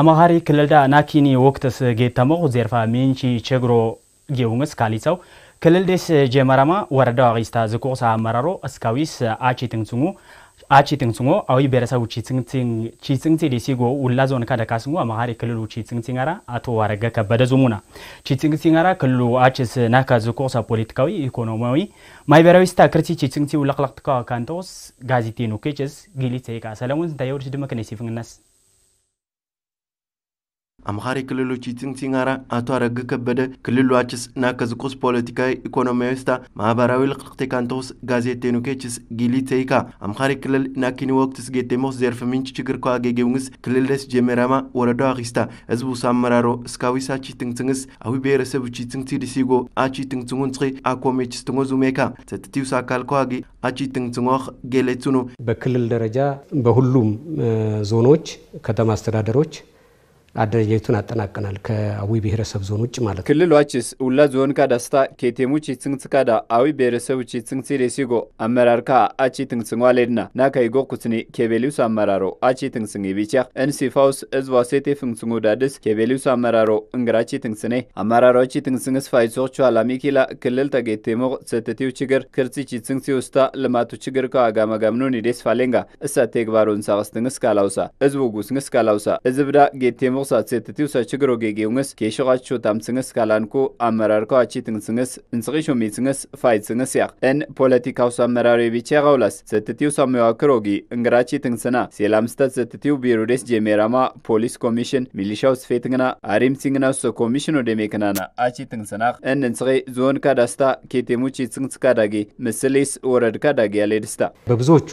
አማሃሪ ክልልዳ ናኪኒ ወቅትስ ጌተመኹ ዜርፋ ሚንቺ ቸግሮ ጌውንስ ካሊፀው ክልልዴስ ጀመራማ ወረዳው አቂስታ ዝቁቁሳ አመራሮ እስካዊስ አቺ ትንስሙ አቺ ትንስሞ አዊ ብሔረሰብ ቺጽንቲ ዲሲጎ ውላ ዞን ካደካስሞ አማሃሪ ክልሉ ቺጽንቲ ጋራ አቶ ዋረገ ከበደ ዙሙና ቺ ቺጽንቲ ጋራ ክልሉ አችስ ናካ ዝቆሳ ፖለቲካዊ ኢኮኖሚያዊ ማህበራዊ ስታ ክርቲ ቺ ቺጽንቲ ውላቅላቅትካ ካንቶስ ጋዜቴ ኑኬችስ ጊሊት ሰይቃ ሰለሞን እንታይ ወድሽ ድመ ከነሲፍንነስ አምሃሪ ክልሎች ክልሎችን ሲንጋራ አቶ አረግ ከበደ ና ከዝቁስ ፖለቲካዊ ኢኮኖሚያዊስታ ማህበራዊ ልቅልቅቴ ካንተውስ ጋዜቴኑ ኬችስ ጊሊ ተይካ አምሃሪ ክልል ና ናኪኒ ወቅትስ ጌቴሞስ ዘርፍ ምንጭ ችግር ከዋጌጌውንስ ክልልስ ጀሜራማ ወረዳ አኺስታ ህዝቡ ሳመራሮ እስካዊስ አቺ ትንትንስ አዊ ብሔረሰብ ቺ ትንትዲ ሲጎ አቺ ትንትንጉን ጽ አኮሜችስ ትንጎ ዙሜካ ሰትቲውስ አካል ከዋጌ አቺ ትንትንዋኽ ጌሌትኑ በክልል ደረጃ በሁሉም ዞኖች ከተማ አስተዳደሮች አደረጃጀቱን አጠናቀናል። ከአዊ ብሔረሰብ ዞን ውጭ ማለት ነው። ክልሏችስ ውላ ዞን ካዳስታ ኬቴሙች ትንስካዳ አዊ ብሔረሰቦች ትንስሬሲጎ አመራርካ አቺ ትንስዋሌድና ናካይጎ ኩትኒ ኬቤሊውስ አመራሮ አቺ ትንስኒ ቢቻ እንሲፋውስ እዝቧ ሴቴ ፍንስኑ ዳድስ ኬቤሊውስ አመራሮ እንግራቺ ትንስኔ አመራሮቺ ትንስንስ ስፋይሶቹ አላሚኪላ ክልል ተጌቴሞ ሰተቲው ችግር ክርሲቺ ትንሲ ውስታ ልማቱ ችግር ከአጋመጋምኑን ይዴስ ፋሌንጋ እሳቴ ግባሮን ሳቅስትንስ ካላውሳ እዝቡ ጉስንስ ካላውሳ እዝብዳ ጌቴሞ ቁሳት ሴትቲውሳችግ ሮጌጌውንስ ኬሽቓችሁ ታምጽንስ ካላንኩ ኣመራርካዋቺ ትንጽንስ እንስኺሾሚ ጽንስ ፋይ ጽንስ እን ፖለቲካውስ ኣመራሪ ቢቼ ቐውላስ ሴትቲውስ ኣመዋክ ሮጊ እንግራቺ ትንስና ቢሩዴስ ጄሜራማ ፖሊስ ኮሚሽን ሚሊሻውስ ፌትግና አሪምሲንግና ሶ ኮሚሽን ወደሜክናና አቺ እን እንስኺ ዞን ካዳስታ ኬቴሙቺ ጽንስ ካዳጌ ምስሌስ ወረድ ካዳጌ ያሌድስታ በብዙዎቹ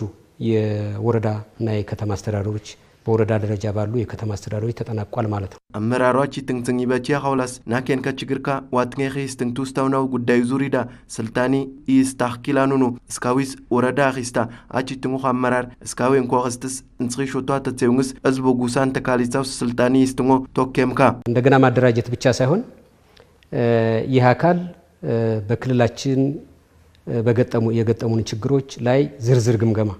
የወረዳ እና የከተማ አስተዳደሮች በወረዳ ደረጃ ባሉ የከተማ አስተዳደሮች ተጠናቋል ማለት ነው። አመራሯች ትንትኝ በቺ ኸውላስ ናኬን ከችግርካ ዋትኔ ዋትኔኺስ ትንቱስታውናው ጉዳዩ ዙሪዳ ስልጣኒ ኢስታኪላኑኑ እስካዊስ ወረዳ ኺስታ አቺ ትንኹ አመራር እስካዊ እንኳ ኽስትስ እንጽኺ ሾቷ ተጼውንስ ህዝቦ ጉሳን ተካሊሳው ስልጣኒ ይስትሞ ቶኬምካ እንደገና ማደራጀት ብቻ ሳይሆን ይህ አካል በክልላችን በገጠሙ የገጠሙን ችግሮች ላይ ዝርዝር ግምገማ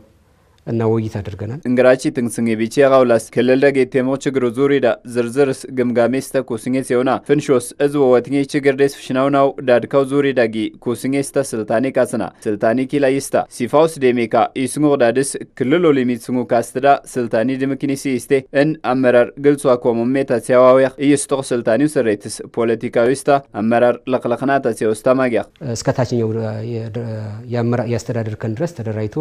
እና ውይይት አድርገናል። እንግራቺ ትንስንጌ ቢቺ ቢቼ ክልል ደጌ ቴሞ ችግሩ ዙሪዳ ዝርዝርስ ግምጋሜ ተኩስኜ ኩስኜ ሲሆና ፍንሾስ እዝ ችግር ደስ ፍሽናውናው ዳድካው ዙሪዳጊ ስተ ስልጣኔ ካስና ስልጣኔ ኪላይስታ ሲፋውስ ዴሜካ ኢስንጉ ዳድስ ክልሎ ሊሚት ስንጉ ካስትዳ ስልጣኔ ድምክኒሲ ኢስቴ እን አመራር ግልጹ ኮሙሜ ታሲያዋዊያክ እየስጦቅ ስልጣኔው ስሬትስ ፖለቲካዊስታ አመራር ለቅለቅና ታሲያውስታ ማጊያ እስከታችኛው የአስተዳደር ከን ድረስ ተደራጅቶ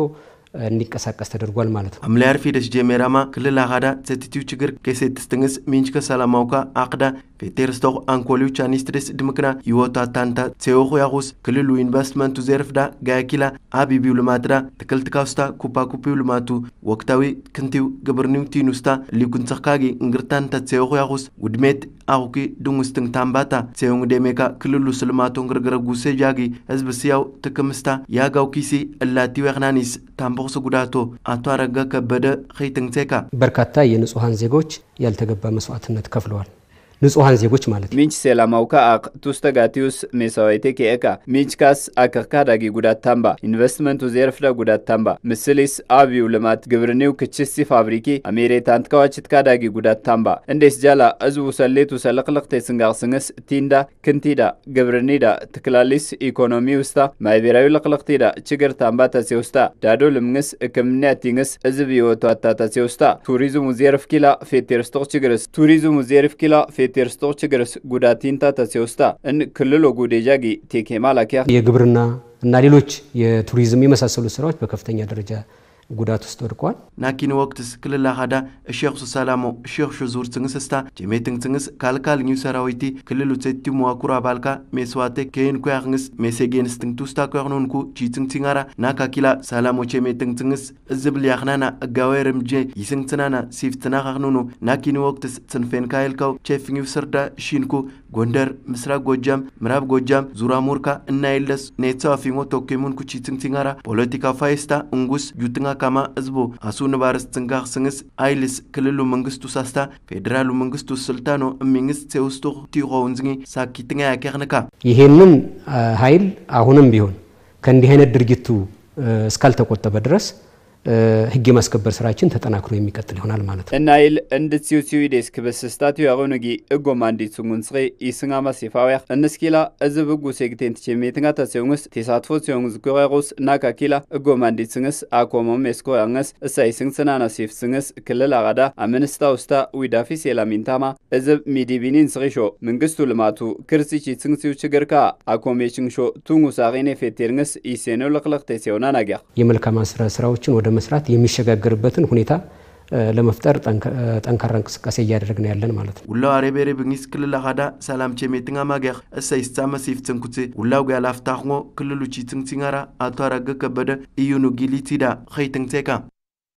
እንዲቀሳቀስ ተደርጓል ማለት ነው። አምላይ አርፊ ደስ ጀሜራማ ክልል አሃዳ ሰቲቲው ችግር ከሴትስትንስ ሚንችከ ሰላማውካ አቅዳ ፌቴርስተው አንኮሊዎች አኒስትሬስ ድምክና ይወቱ አታንታ ሴዮኹ ያኹስ ክልሉ ኢንቨስትመንቱ ዘርፍዳ ጋያኪላ አቢቢው ልማትዳ ተክልትካውስታ ኩፓኩፒው ልማቱ ወቅታዊ ክንቲው ግብርኒው ቲኑስታ ሊኩንሰካጊ እንግርታንታ ሴዮኹ ያኹስ ውድሜት አኹኪ ድንውስትን ታምባታ ሴዮንግ ደሜካ ክልሉ ስልማቶን ግርግረ ጉሴ ህዝብ ስያው ትክምስታ ያጋው ኪሲ እላቲው ያኽናኒስ ታምቦ ቦክስ ጉዳቶ አቶ አረጋ ከበደ ኸይትንሴካ በርካታ የንጹሐን ዜጎች ያልተገባ መስዋዕትነት ከፍለዋል። ንጹሐን ዜጎች ማለት ነው። ሚንች ሴላማውካ ሴላማው ቱስተ ጋቲዩስ ሜሳዋይቴ ኬኤካ ሚንች ካስ አከካ ዳጊ ጉዳት ታምባ ኢንቨስትመንቱ ዜርፍደ ጉዳት ታምባ ምስሊስ አብዩ ልማት ግብርኒው ክችሲ ፋብሪኪ አሜሬ አሜሬታንት ከዋችትካ ዳጊ ጉዳት ታምባ እንዴስ ጃላ እዝቡ ሰሌቱ ሰለቅልቅቴ ስንጋቅስንስ ቲንዳ ክንቲዳ ግብርኒዳ ትክላሊስ ኢኮኖሚ ውስታ ማይቤራዊ ልቅልቅቲዳ ችግር ታምባ ተሴ ውስታ ዳዶ ልምንስ እክምንያ ቲንስ እዝብ ይወቷታ ተሴ ውስታ ቱሪዝሙ ዜርፍ ኪላ ፌቴርስትቅ ችግርስ ቱሪዝሙ ዜርፍ ኪላ ፌ ቴርስቶች ችግርስ ጉዳቲንታ ተሴውስታ እን ክልሎ ጉዴጃጊ ቴኬማ ላኪያ የግብርና እና ሌሎች የቱሪዝም የመሳሰሉ ስራዎች በከፍተኛ ደረጃ ጉዳት ውስጥ ወድቋል። ናኪን ወቅትስ ክልል ኻዳ እሸክ ሱሳላሞ እሸክ ሹዙር ትንግስስታ ጀሜ ትንግትንግስ ካልካል ኒው ሰራዊቲ ክልሉ ሴቲ መዋኩር አባልካ ሜስዋቴ ከይን ኩያክንግስ ሜሴጌንስ ትንግቱስታ ኩያክኖንኩ ቺትንግቲንጋራ ናካኪላ ሳላሞ ቼሜ ትንግትንግስ እዝብል ያክናና እጋዌ ርምጄ ይስንግትናና ሲፍትና ካክኑኑ ናኪን ወቅትስ ጽንፌን ካይልካው ኒው ስርዳ ሺንኩ ጎንደር ምስራቅ ጎጃም ምዕራብ ጎጃም ዙራ ሙርካ እና የለስ ኔትሳፊሞ ቶኬሙንኩ ቺትንግቲንጋራ ፖለቲካ ፋይስታ እንጉስ ዩትንጋ አካማ ህዝቦ አሱ ንባርስ ትንጋኽ ስንስ አይልስ ክልሉ መንግስቱ ሳስታ ፌዴራሉ መንግስቱ ስልጣኖ እሚንግስ ሴውስቶ ቲኾውን ዝኝ ሳኪትኛ ያከኽንካ ይሄንን ኃይል አሁንም ቢሆን ከእንዲህ አይነት ድርጊቱ እስካልተቆጠበ ድረስ ህግ የማስከበር ስራችን ተጠናክሮ የሚቀጥል ይሆናል ማለት ነው። እናይል እንድት ሲዩ ዴስክ በስስታትዩ ያሮኑጊ እጎማ እንዲት ሱንጉንስሬ ኢስንጋ ሴፋውያ እንስኪላ እዝብ ህጉ ሴግቴን ትቼሜትንጋ ተሴውንስ ቴሳትፎ ሲዮንግዝ ጉረሩስ ናካኪላ እጎማ እንዲት ስንስ አኮሞም ኤስኮያንስ እሳይ ስንግ ስናና ሴፍ ስንስ ክልል አራዳ አምንስታ ውስታ ዊዳፊ ሴላሚንታማ እዝብ ሚዲቢኒን ስሪሾ መንግስቱ ልማቱ ክርስቺ ስንግ ሲዩ ችግርካ ችንሾ ቱንጉሳሬኔ ፌቴርንስ ኢሴኖ ለክለክቴ ሲሆና ናጊያ ስራ ስራዎችን ወደ በመስራት የሚሸጋገርበትን ሁኔታ ለመፍጠር ጠንካራ እንቅስቃሴ እያደረግን ያለን ማለት ነው። ውላው አሬቤሬ ብንስ ክልል አኻዳ ሰላም ቼሜ ቼሜትኛ ማገር እሰይ ስታመ ሲፍትን ኩቴ ውላው ጋላፍታኽሞ ክልሉ ትንግ ሲንጋራ አቶ አረገ ከበደ እዩኑ ጊሊቲዳ ኸይትንቴካ